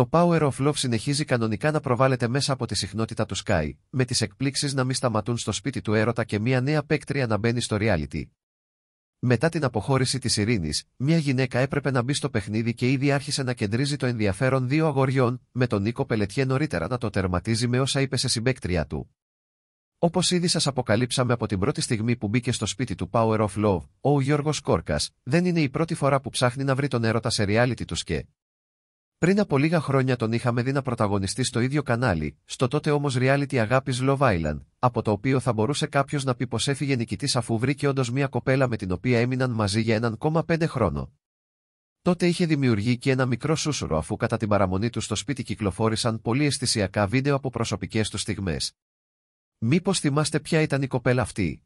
Το Power of Love συνεχίζει κανονικά να προβάλλεται μέσα από τη συχνότητα του Sky, με τις εκπλήξεις να μην σταματούν στο σπίτι του έρωτα και μια νέα παίκτρια να μπαίνει στο reality. Μετά την αποχώρηση της ειρήνης, μια γυναίκα έπρεπε να μπει στο παιχνίδι και ήδη άρχισε να κεντρίζει το ενδιαφέρον δύο αγοριών, με τον Νίκο Πελετιέ νωρίτερα να το τερματίζει με όσα είπε σε συμπαίκτρια του. Όπως ήδη σας αποκαλύψαμε από την πρώτη στιγμή που μπήκε στο σπίτι του Power of Love, ο Γιώργος Κόρκας, δεν είναι η πρώτη φορά που ψάχνει να βρει τον έρωτα σε reality τους και πριν από λίγα χρόνια τον είχαμε δει να πρωταγωνιστεί στο ίδιο κανάλι, στο τότε όμως reality αγάπης Love Island, από το οποίο θα μπορούσε κάποιος να πει πως έφυγε νικητής αφού βρήκε όντως μια κοπέλα με την οποία έμειναν μαζί για 1,5 χρόνο. Τότε είχε δημιουργεί και ένα μικρό σούσουρο αφού κατά την παραμονή του στο σπίτι κυκλοφόρησαν πολύ αισθησιακά βίντεο από προσωπικές του στιγμές. Μήπως θυμάστε ποια ήταν η κοπέλα αυτή,